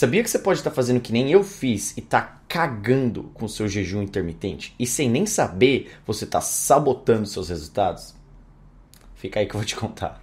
Sabia que você pode estar tá fazendo que nem eu fiz e tá cagando com o seu jejum intermitente e sem nem saber você tá sabotando seus resultados? Fica aí que eu vou te contar.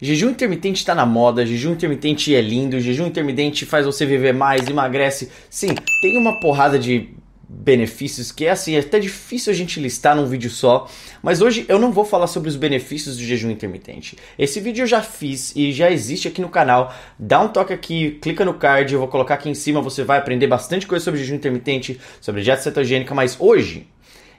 Jejum intermitente está na moda, jejum intermitente é lindo, jejum intermitente faz você viver mais, emagrece. Sim, tem uma porrada de benefícios que é assim, é até difícil a gente listar num vídeo só, mas hoje eu não vou falar sobre os benefícios do jejum intermitente. Esse vídeo eu já fiz e já existe aqui no canal. Dá um toque aqui, clica no card, eu vou colocar aqui em cima, você vai aprender bastante coisa sobre jejum intermitente, sobre dieta cetogênica, mas hoje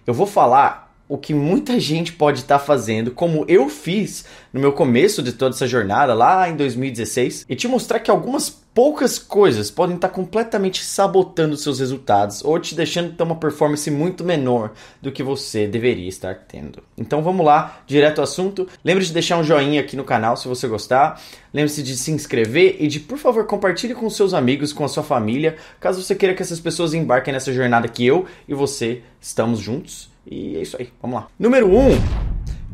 eu vou falar o que muita gente pode estar tá fazendo, como eu fiz no meu começo de toda essa jornada lá em 2016, e te mostrar que algumas poucas coisas podem estar tá completamente sabotando seus resultados ou te deixando ter uma performance muito menor do que você deveria estar tendo. Então vamos lá, direto ao assunto. Lembre-se de deixar um joinha aqui no canal se você gostar. Lembre-se de se inscrever e de, por favor, compartilhe com seus amigos, com a sua família, caso você queira que essas pessoas embarquem nessa jornada que eu e você estamos juntos. E é isso aí, vamos lá. Número 1: um,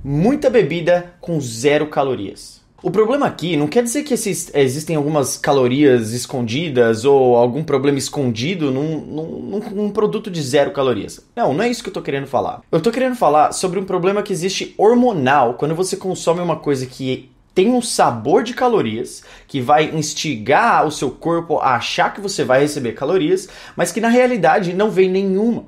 muita bebida com zero calorias. O problema aqui não quer dizer que esses, existem algumas calorias escondidas ou algum problema escondido num, num, num, produto de zero calorias. Não, não é isso que eu tô querendo falar. Eu tô querendo falar sobre um problema que existe hormonal quando você consome uma coisa que tem um sabor de calorias que vai instigar o seu corpo a achar que você vai receber calorias, mas que na realidade não vem nenhuma.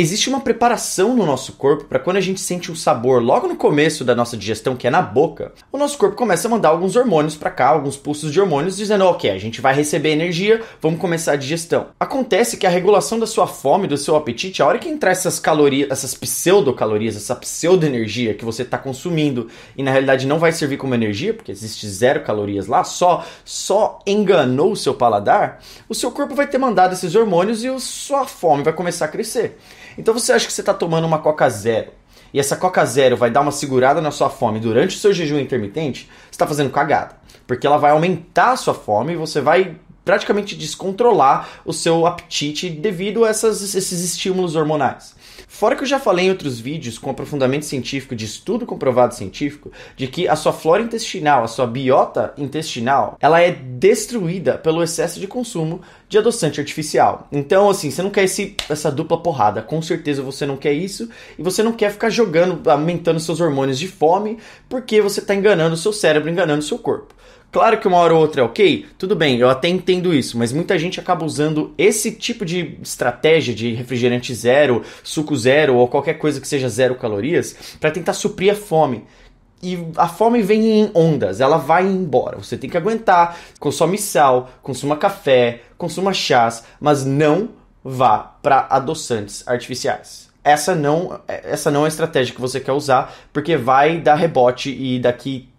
Existe uma preparação no nosso corpo para quando a gente sente um sabor logo no começo da nossa digestão, que é na boca, o nosso corpo começa a mandar alguns hormônios para cá, alguns pulsos de hormônios, dizendo: ok, a gente vai receber energia, vamos começar a digestão. Acontece que a regulação da sua fome, do seu apetite, a hora que entrar essas calorias, essas pseudocalorias, essa pseudoenergia que você está consumindo e na realidade não vai servir como energia, porque existe zero calorias lá, só, só enganou o seu paladar, o seu corpo vai ter mandado esses hormônios e a sua fome vai começar a crescer. Então você acha que você está tomando uma Coca Zero e essa Coca Zero vai dar uma segurada na sua fome durante o seu jejum intermitente, você está fazendo cagada. Porque ela vai aumentar a sua fome e você vai praticamente descontrolar o seu apetite devido a essas, esses estímulos hormonais. Fora que eu já falei em outros vídeos com aprofundamento científico, de estudo comprovado científico, de que a sua flora intestinal, a sua biota intestinal, ela é destruída pelo excesso de consumo de adoçante artificial. Então, assim, você não quer esse, essa dupla porrada. Com certeza você não quer isso. E você não quer ficar jogando, aumentando seus hormônios de fome, porque você está enganando o seu cérebro, enganando o seu corpo. Claro que uma hora ou outra é ok, tudo bem, eu até entendo isso, mas muita gente acaba usando esse tipo de estratégia de refrigerante zero, suco zero ou qualquer coisa que seja zero calorias para tentar suprir a fome e a fome vem em ondas, ela vai embora. Você tem que aguentar, consome sal, consuma café, consuma chás, mas não vá para adoçantes artificiais. Essa não, essa não é a estratégia que você quer usar, porque vai dar rebote e daqui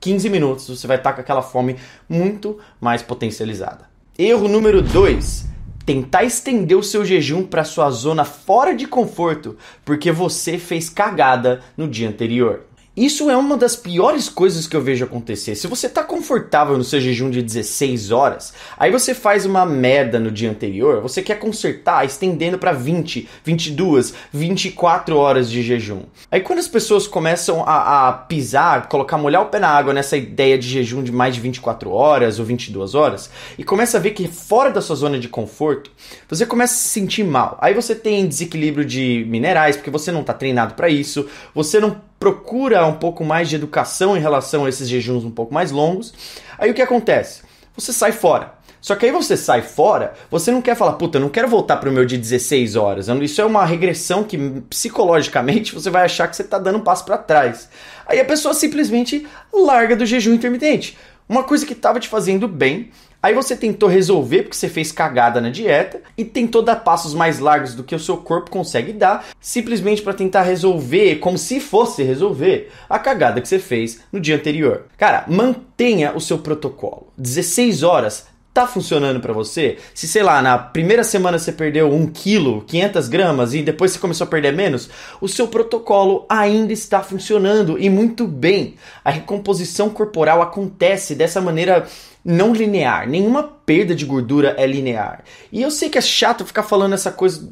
15 minutos você vai estar com aquela fome muito mais potencializada. Erro número 2: tentar estender o seu jejum para sua zona fora de conforto porque você fez cagada no dia anterior. Isso é uma das piores coisas que eu vejo acontecer. Se você tá confortável no seu jejum de 16 horas, aí você faz uma merda no dia anterior, você quer consertar estendendo para 20, 22, 24 horas de jejum. Aí quando as pessoas começam a, a pisar, colocar, molhar o pé na água nessa ideia de jejum de mais de 24 horas ou 22 horas, e começa a ver que fora da sua zona de conforto, você começa a se sentir mal. Aí você tem desequilíbrio de minerais, porque você não tá treinado para isso, você não procura um pouco mais de educação em relação a esses jejuns um pouco mais longos. Aí o que acontece? Você sai fora. Só que aí você sai fora, você não quer falar, puta, eu não quero voltar pro meu de 16 horas. Isso é uma regressão que psicologicamente você vai achar que você tá dando um passo para trás. Aí a pessoa simplesmente larga do jejum intermitente. Uma coisa que estava te fazendo bem, Aí você tentou resolver porque você fez cagada na dieta e tentou dar passos mais largos do que o seu corpo consegue dar, simplesmente para tentar resolver, como se fosse resolver, a cagada que você fez no dia anterior. Cara, mantenha o seu protocolo. 16 horas tá funcionando para você? Se, sei lá, na primeira semana você perdeu 1 quilo, 500 gramas e depois você começou a perder menos, o seu protocolo ainda está funcionando e muito bem. A recomposição corporal acontece dessa maneira não linear. Nenhuma perda de gordura é linear. E eu sei que é chato ficar falando essa coisa,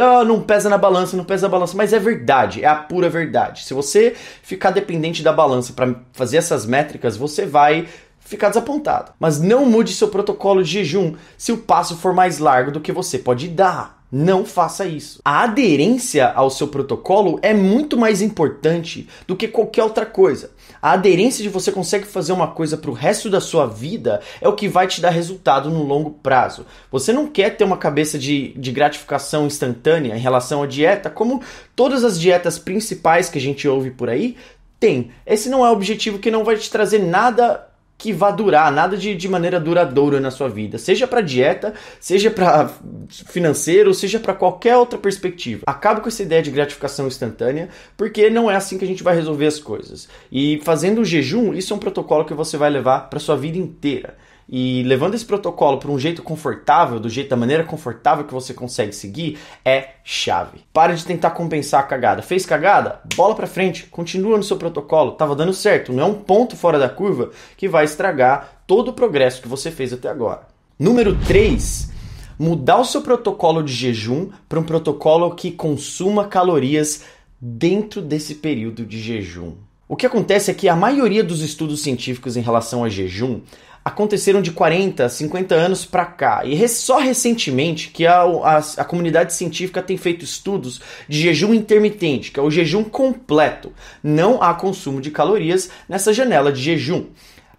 ah, não pesa na balança, não pesa na balança, mas é verdade, é a pura verdade. Se você ficar dependente da balança para fazer essas métricas, você vai ficar desapontado. Mas não mude seu protocolo de jejum se o passo for mais largo do que você pode dar. Não faça isso. A aderência ao seu protocolo é muito mais importante do que qualquer outra coisa. A aderência de você consegue fazer uma coisa para o resto da sua vida é o que vai te dar resultado no longo prazo. Você não quer ter uma cabeça de, de gratificação instantânea em relação à dieta, como todas as dietas principais que a gente ouve por aí tem. Esse não é o objetivo que não vai te trazer nada que vá durar, nada de, de maneira duradoura na sua vida, seja para dieta, seja para financeiro, seja para qualquer outra perspectiva. Acaba com essa ideia de gratificação instantânea, porque não é assim que a gente vai resolver as coisas. E fazendo o jejum, isso é um protocolo que você vai levar para sua vida inteira. E levando esse protocolo para um jeito confortável, do jeito da maneira confortável que você consegue seguir, é chave. Para de tentar compensar a cagada. Fez cagada? Bola para frente, continua no seu protocolo. Tava dando certo, não é um ponto fora da curva que vai estragar todo o progresso que você fez até agora. Número 3, mudar o seu protocolo de jejum para um protocolo que consuma calorias dentro desse período de jejum. O que acontece é que a maioria dos estudos científicos em relação a jejum aconteceram de 40, 50 anos para cá. E só recentemente que a, a, a, comunidade científica tem feito estudos de jejum intermitente, que é o jejum completo. Não há consumo de calorias nessa janela de jejum.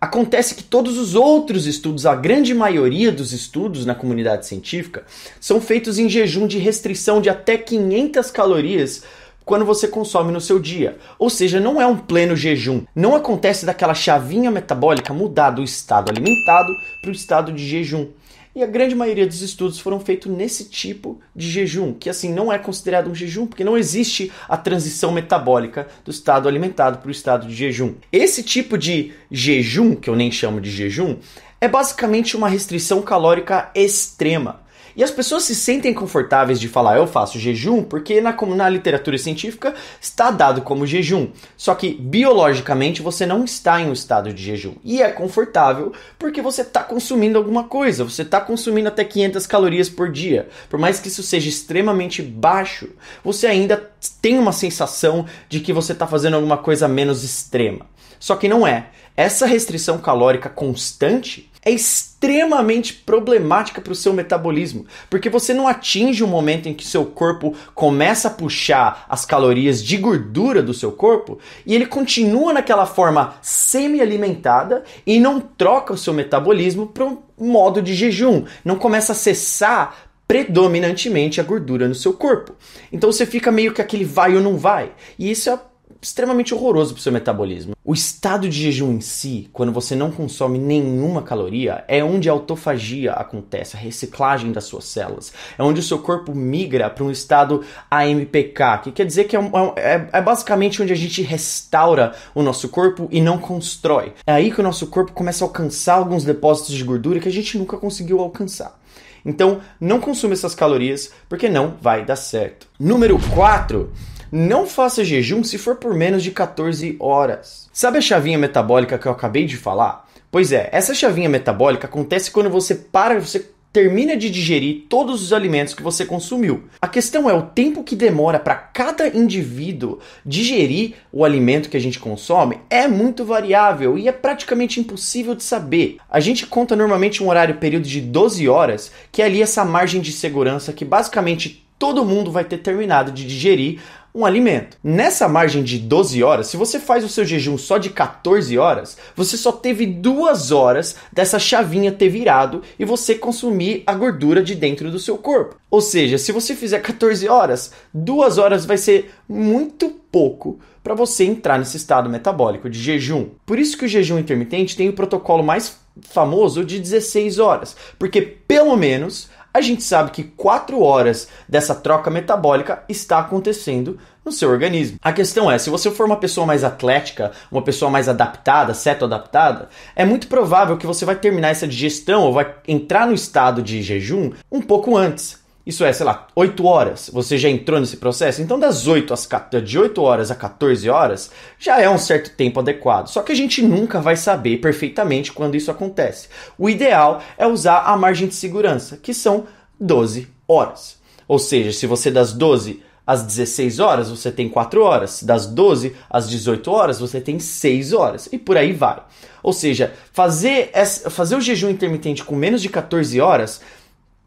Acontece que todos os outros estudos, a grande maioria dos estudos na comunidade científica, são feitos em jejum de restrição de até 500 calorias quando você consome no seu dia. Ou seja, não é um pleno jejum. Não acontece daquela chavinha metabólica mudar do estado alimentado para o estado de jejum. E a grande maioria dos estudos foram feitos nesse tipo de jejum, que assim não é considerado um jejum, porque não existe a transição metabólica do estado alimentado para o estado de jejum. Esse tipo de jejum, que eu nem chamo de jejum, é basicamente uma restrição calórica extrema. E as pessoas se sentem confortáveis de falar eu faço jejum porque na, na literatura científica está dado como jejum. Só que biologicamente você não está em um estado de jejum. E é confortável porque você está consumindo alguma coisa. Você está consumindo até 500 calorias por dia. Por mais que isso seja extremamente baixo, você ainda tem uma sensação de que você está fazendo alguma coisa menos extrema. Só que não é. Essa restrição calórica constante é extremamente extremamente problemática para o seu metabolismo, porque você não atinge o momento em que seu corpo começa a puxar as calorias de gordura do seu corpo e ele continua naquela forma semi-alimentada e não troca o seu metabolismo para um modo de jejum, não começa a cessar predominantemente a gordura no seu corpo. Então você fica meio que aquele vai ou não vai. E isso é extremamente horroroso para o seu metabolismo. O estado de jejum em si, quando você não consome nenhuma caloria, é onde a autofagia acontece, a reciclagem das suas células. É onde o seu corpo migra para um estado AMPK, que quer dizer que é, é, é, é, basicamente onde a gente restaura o nosso corpo e não constrói. É aí que o nosso corpo começa a alcançar alguns depósitos de gordura que a gente nunca conseguiu alcançar. Então, não consuma essas calorias, porque não vai dar certo. Número 4 não faça jejum se for por menos de 14 horas. Sabe a chavinha metabólica que eu acabei de falar? Pois é, essa chavinha metabólica acontece quando você para, você termina de digerir todos os alimentos que você consumiu. A questão é o tempo que demora para cada indivíduo digerir o alimento que a gente consome é muito variável e é praticamente impossível de saber. A gente conta normalmente um horário período de 12 horas, que é ali essa margem de segurança que basicamente todo mundo vai ter terminado de digerir um alimento. Nessa margem de 12 horas, se você faz o seu jejum só de 14 horas, você só teve duas horas dessa chavinha ter virado e você consumir a gordura de dentro do seu corpo. Ou seja, se você fizer 14 horas, duas horas vai ser muito pouco para você entrar nesse estado metabólico de jejum. Por isso que o jejum intermitente tem o protocolo mais famoso de 16 horas, porque pelo menos a gente sabe que 4 horas dessa troca metabólica está acontecendo no seu organismo. A questão é, se você for uma pessoa mais atlética, uma pessoa mais adaptada, seto adaptada, é muito provável que você vai terminar essa digestão ou vai entrar no estado de jejum um pouco antes. Isso é, sei lá, 8 horas você já entrou nesse processo. Então, das 8 às, de 8 horas a 14 horas já é um certo tempo adequado. Só que a gente nunca vai saber perfeitamente quando isso acontece. O ideal é usar a margem de segurança, que são 12 horas. Ou seja, se você das 12 às 16 horas você tem 4 horas, das 12 às 18 horas você tem 6 horas e por aí vai. Ou seja, fazer, essa, fazer o jejum intermitente com menos de 14 horas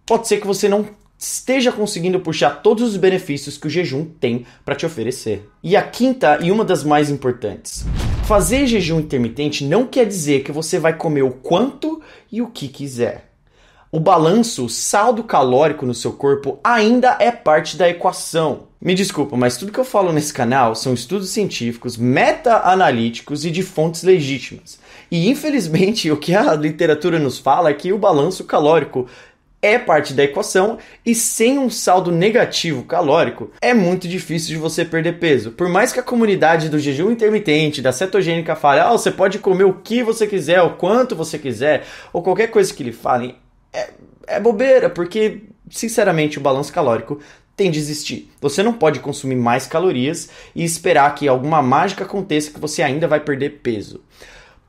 pode ser que você não esteja conseguindo puxar todos os benefícios que o jejum tem para te oferecer. E a quinta e uma das mais importantes. Fazer jejum intermitente não quer dizer que você vai comer o quanto e o que quiser. O balanço, o saldo calórico no seu corpo ainda é parte da equação. Me desculpa, mas tudo que eu falo nesse canal são estudos científicos, meta-analíticos e de fontes legítimas. E infelizmente o que a literatura nos fala é que o balanço calórico é parte da equação e sem um saldo negativo calórico é muito difícil de você perder peso. Por mais que a comunidade do jejum intermitente, da cetogênica fale, ah, você pode comer o que você quiser, o quanto você quiser, ou qualquer coisa que lhe falem, é, é bobeira, porque sinceramente o balanço calórico tem de existir. Você não pode consumir mais calorias e esperar que alguma mágica aconteça que você ainda vai perder peso.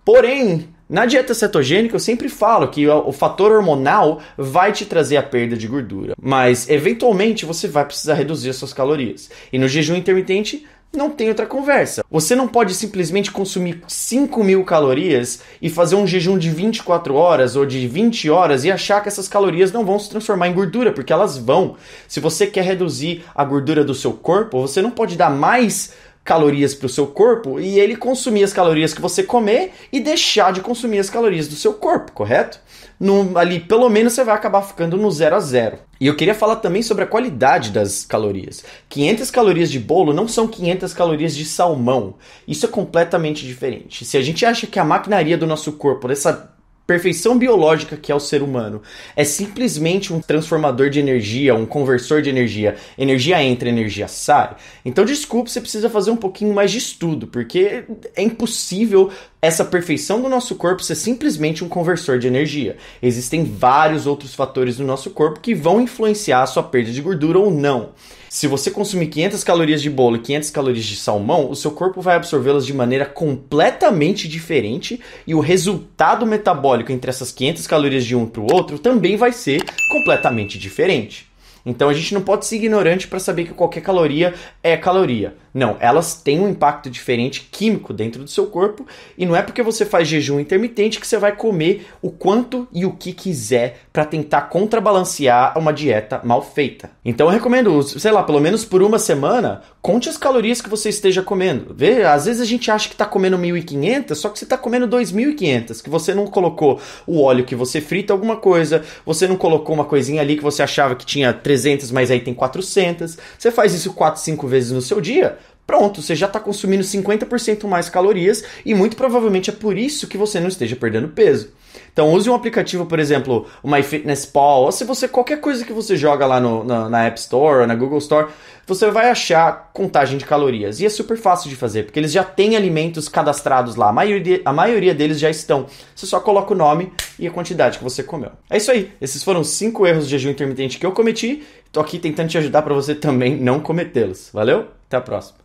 Porém, na dieta cetogênica, eu sempre falo que o fator hormonal vai te trazer a perda de gordura, mas eventualmente você vai precisar reduzir as suas calorias. E no jejum intermitente, não tem outra conversa. Você não pode simplesmente consumir 5 mil calorias e fazer um jejum de 24 horas ou de 20 horas e achar que essas calorias não vão se transformar em gordura, porque elas vão. Se você quer reduzir a gordura do seu corpo, você não pode dar mais calorias para o seu corpo e ele consumir as calorias que você comer e deixar de consumir as calorias do seu corpo, correto? No, ali pelo menos você vai acabar ficando no zero a zero. E eu queria falar também sobre a qualidade das calorias. 500 calorias de bolo não são 500 calorias de salmão. Isso é completamente diferente. Se a gente acha que a maquinaria do nosso corpo, dessa perfeição biológica que é o ser humano. É simplesmente um transformador de energia, um conversor de energia. Energia entra, energia sai. Então, desculpe, você precisa fazer um pouquinho mais de estudo, porque é impossível essa perfeição do nosso corpo ser simplesmente um conversor de energia. Existem vários outros fatores no nosso corpo que vão influenciar a sua perda de gordura ou não. Se você consumir 500 calorias de bolo e 500 calorias de salmão, o seu corpo vai absorvê-las de maneira completamente diferente e o resultado metabólico entre essas 500 calorias de um para o outro também vai ser completamente diferente. Então a gente não pode ser ignorante para saber que qualquer caloria é caloria. Não, elas têm um impacto diferente químico dentro do seu corpo e não é porque você faz jejum intermitente que você vai comer o quanto e o que quiser para tentar contrabalancear uma dieta mal feita. Então eu recomendo, sei lá, pelo menos por uma semana, conte as calorias que você esteja comendo. Vê, às vezes a gente acha que está comendo 1.500, só que você está comendo 2.500, que você não colocou o óleo que você frita alguma coisa, você não colocou uma coisinha ali que você achava que tinha 3 300, mas aí tem 400. Você faz isso 4, 5 vezes no seu dia, pronto, você já está consumindo 50% mais calorias e muito provavelmente é por isso que você não esteja perdendo peso. Então use um aplicativo, por exemplo, o MyFitnessPal, ou se você qualquer coisa que você joga lá no, na, na, App Store ou na Google Store, você vai achar contagem de calorias. E é super fácil de fazer, porque eles já têm alimentos cadastrados lá. A maioria, a maioria deles já estão. Você só coloca o nome e a quantidade que você comeu. É isso aí. Esses foram cinco erros de jejum intermitente que eu cometi. Estou aqui tentando te ajudar para você também não cometê-los. Valeu? Até a próxima.